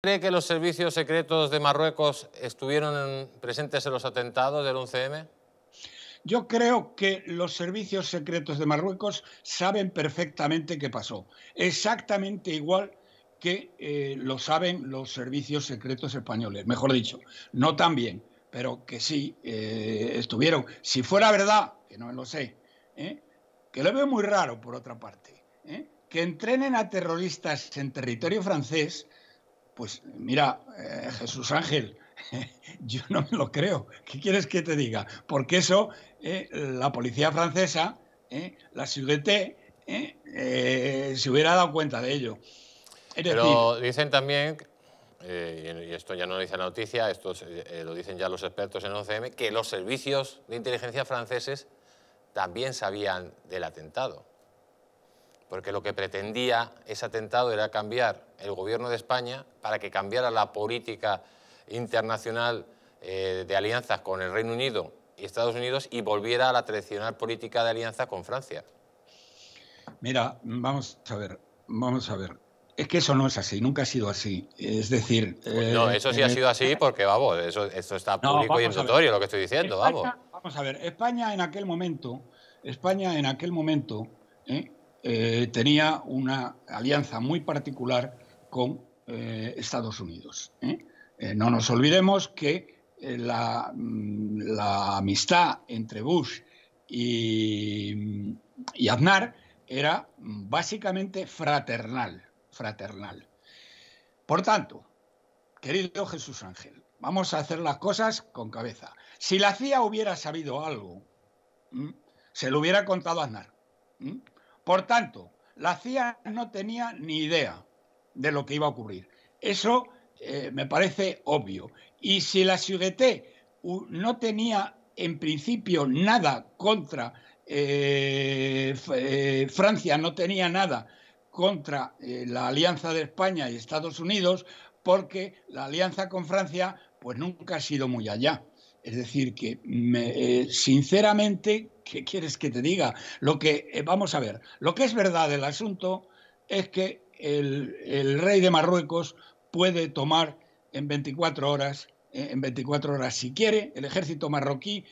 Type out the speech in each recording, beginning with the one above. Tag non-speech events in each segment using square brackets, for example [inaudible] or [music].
¿Cree que los servicios secretos de Marruecos estuvieron presentes en los atentados del 11M? Yo creo que los servicios secretos de Marruecos saben perfectamente qué pasó. Exactamente igual que eh, lo saben los servicios secretos españoles. Mejor dicho, no tan bien, pero que sí eh, estuvieron. Si fuera verdad, que no lo sé, ¿eh? que lo veo muy raro por otra parte, que entrenen a terroristas en territorio francés pues mira, eh, Jesús Ángel, [laughs] yo no me lo creo. ¿Qué quieres que te diga? Porque eso, eh, la policía francesa, eh, la CUDT, se hubiera dado cuenta de ello. Pero dicen también, y esto ya no lo dice la noticia, esto lo dicen ya los expertos en 11M, que los servicios de inteligencia franceses también sabían del atentado porque lo que pretendía ese atentado era cambiar el gobierno de España para que cambiara la política internacional eh, de alianzas con el Reino Unido y Estados Unidos y volviera a la tradicional política de alianza con Francia. Mira, vamos a ver, vamos a ver. Es que eso no es así, nunca ha sido así. Es decir. Pues no, eh, eso sí ha sido así porque, vamos, eso, esto está público y en notorio lo que estoy diciendo, vamos. Vamos a ver, España en aquel momento, España en aquel momento, eh, eh, tenía una alianza muy particular con eh, Estados Unidos. ¿eh? no nos olvidemos que mm, la, amistad entre Bush y, y Aznar era básicamente fraternal, fraternal. Por tanto, querido Jesús Ángel, vamos a hacer las cosas con cabeza. Si la CIA hubiera sabido algo, se lo hubiera contado a Aznar. Por tanto, la CIA no tenía ni idea de lo que iba a ocurrir. Eso eh, me parece obvio. Y si la SUGT no tenía en principio nada contra eh, eh, Francia, no tenía nada contra la alianza de España y Estados Unidos, porque la alianza con Francia pues nunca ha sido muy allá. Es decir, que eh, sinceramente, ¿qué quieres que te diga? Lo que, eh, vamos a ver, lo que es verdad del asunto es que el, rey de Marruecos puede tomar en 24 horas, eh, en 24 horas si quiere, el ejército marroquí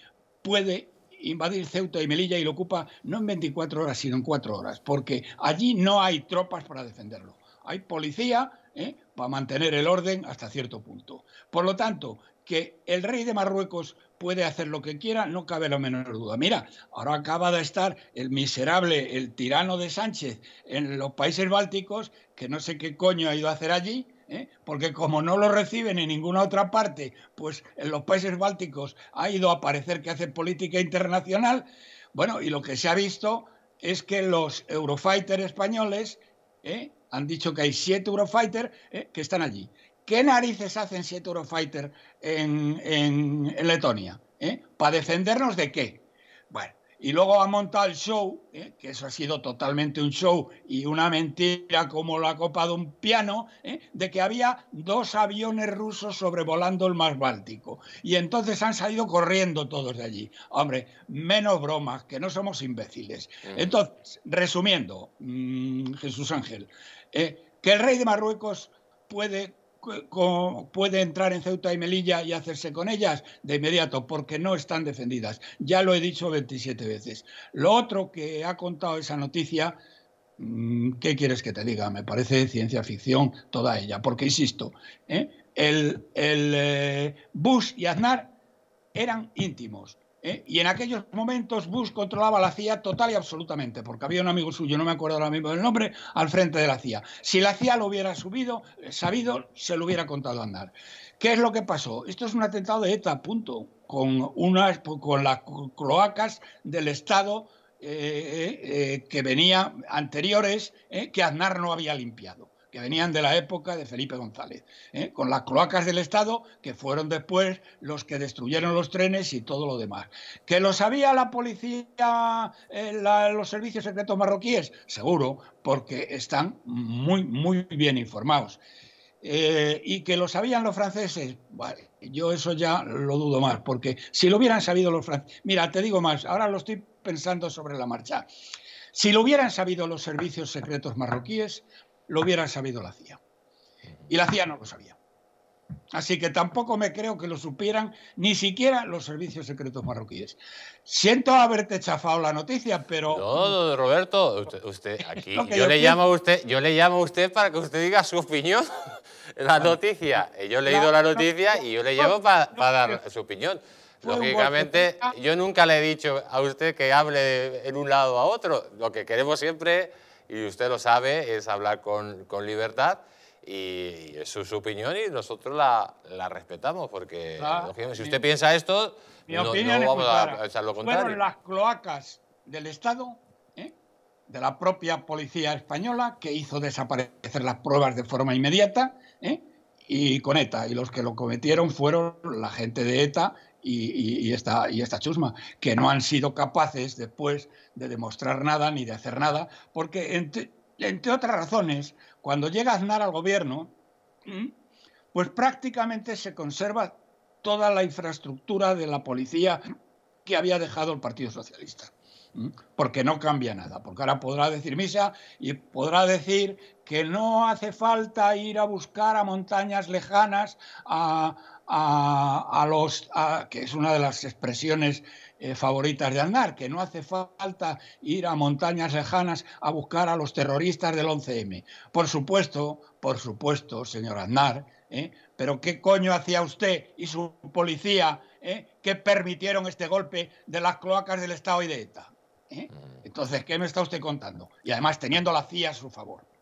puede invadir Ceuta y Melilla y lo ocupa no en 24 horas, sino en 4 horas, porque allí no hay tropas para defenderlo. Hay policía, ¿eh? para mantener el orden hasta cierto punto. Por lo tanto, que el rey de Marruecos puede hacer lo que quiera, no cabe la menor duda. Mira, ahora acaba de estar el miserable, el tirano de Sánchez en los países bálticos, que no sé qué coño ha ido a hacer allí, ¿eh? porque como no lo reciben en ninguna otra parte, pues en los países bálticos ha ido a parecer que hace política internacional. Bueno, y lo que se ha visto es que los Eurofighter españoles ¿eh? Han dicho que hay siete Eurofighter eh, que están allí. ¿Qué narices hacen siete Eurofighter en, en, Letonia? Eh, ¿Para defendernos de qué? Bueno, y luego ha montado el show, ¿eh? que eso ha sido totalmente un show y una mentira como la copa de un piano, ¿eh? de que había dos aviones rusos sobrevolando el mar Báltico. Y entonces han salido corriendo todos de allí. Hombre, menos bromas, que no somos imbéciles. Mm. Entonces, resumiendo, mm, Jesús Ángel, ¿eh? que el rey de Marruecos puede puede entrar en Ceuta y Melilla y hacerse con ellas de inmediato, porque no están defendidas. Ya lo he dicho 27 veces. Lo otro que ha contado esa noticia, mm, ¿qué quieres que te diga? Me parece ciencia ficción toda ella, porque insisto, ¿eh? el, eh, Bush y Aznar eran íntimos. ¿eh? Y en aquellos momentos Bush controlaba la CIA total y absolutamente, porque había un amigo suyo, no me acuerdo ahora mismo del nombre, al frente de la CIA. Si la CIA lo hubiera subido, eh, sabido, se lo hubiera contado andar. ¿Qué es lo que pasó? Esto es un atentado de ETA, punto, con, unas, con las cloacas del Estado eh, que venía anteriores, que Aznar no había limpiado que venían de la época de Felipe González, ¿eh? con las cloacas del Estado, que fueron después los que destruyeron los trenes y todo lo demás. ¿Que lo sabía la policía, eh, los servicios secretos marroquíes? Seguro, porque están muy, muy bien informados. Eh, y que lo sabían los franceses, vale, yo eso ya lo dudo más, porque si lo hubieran sabido los franceses, mira, te digo más, ahora lo estoy pensando sobre la marcha. Si lo hubieran sabido los servicios secretos marroquíes, lo hubieran sabido la CIA. Y la CIA no lo sabía. Así que tampoco me creo que lo supieran ni siquiera los servicios secretos marroquíes. Siento haberte chafado la noticia, pero no, Roberto, usted, [laughs] aquí yo, le llamo a usted, yo le llamo usted para que usted diga su opinión [laughs] la noticia. Eh, yo he leído la noticia y yo le llamo para, dar su opinión. Lógicamente, yo nunca le he dicho a usted que hable en un lado a otro. Lo que queremos siempre es y usted lo sabe, es hablar con, con libertad y es su opinión y nosotros la, la respetamos porque ah, si usted piensa esto, no, no, vamos a pensar lo contrario. Fueron las cloacas del Estado, ¿eh? de la propia policía española, que hizo desaparecer las pruebas de forma inmediata, ¿eh? y con ETA. Y los que lo cometieron fueron la gente de ETA y, esta, chusma, que no han sido capaces después de demostrar nada ni de hacer nada, porque entre, entre otras razones, cuando llega Aznar al gobierno, pues prácticamente se conserva toda la infraestructura de la policía que había dejado el Partido Socialista. Porque no cambia nada, porque ahora podrá decir misa y podrá decir que no hace falta ir a buscar a montañas lejanas a, a, los, que es una de las expresiones eh, favoritas de andar que no hace falta ir a montañas lejanas a buscar a los terroristas del 11M. Por supuesto, por supuesto, señor andar ¿eh? pero ¿qué coño hacía usted y su policía ¿eh? que permitieron este golpe de las cloacas del Estado y de ETA? Mm. Entonces, ¿qué me está usted contando? Y además teniendo la CIA a su favor.